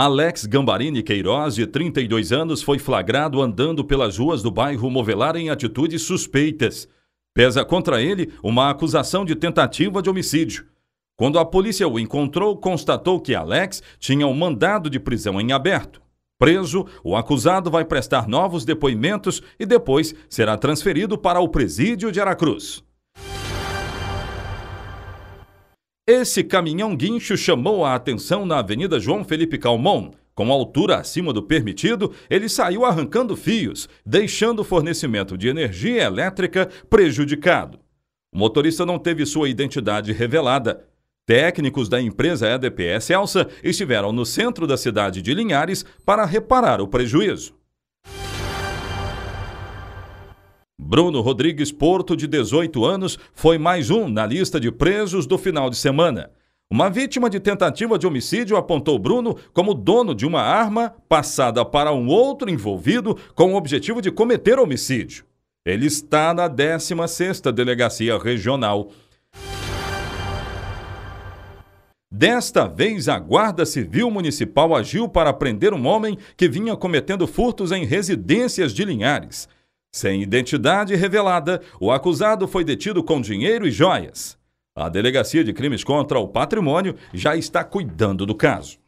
Alex Gambarini Queiroz, de 32 anos, foi flagrado andando pelas ruas do bairro Movelar em atitudes suspeitas. Pesa contra ele uma acusação de tentativa de homicídio. Quando a polícia o encontrou, constatou que Alex tinha um mandado de prisão em aberto. Preso, o acusado vai prestar novos depoimentos e depois será transferido para o presídio de Aracruz. Esse caminhão guincho chamou a atenção na Avenida João Felipe Calmon. Com altura acima do permitido, ele saiu arrancando fios, deixando o fornecimento de energia elétrica prejudicado. O motorista não teve sua identidade revelada. Técnicos da empresa EDPS Elsa estiveram no centro da cidade de Linhares para reparar o prejuízo. Bruno Rodrigues Porto, de 18 anos, foi mais um na lista de presos do final de semana. Uma vítima de tentativa de homicídio apontou Bruno como dono de uma arma passada para um outro envolvido com o objetivo de cometer homicídio. Ele está na 16ª Delegacia Regional. Desta vez, a Guarda Civil Municipal agiu para prender um homem que vinha cometendo furtos em residências de Linhares. Sem identidade revelada, o acusado foi detido com dinheiro e joias. A Delegacia de Crimes contra o Patrimônio já está cuidando do caso.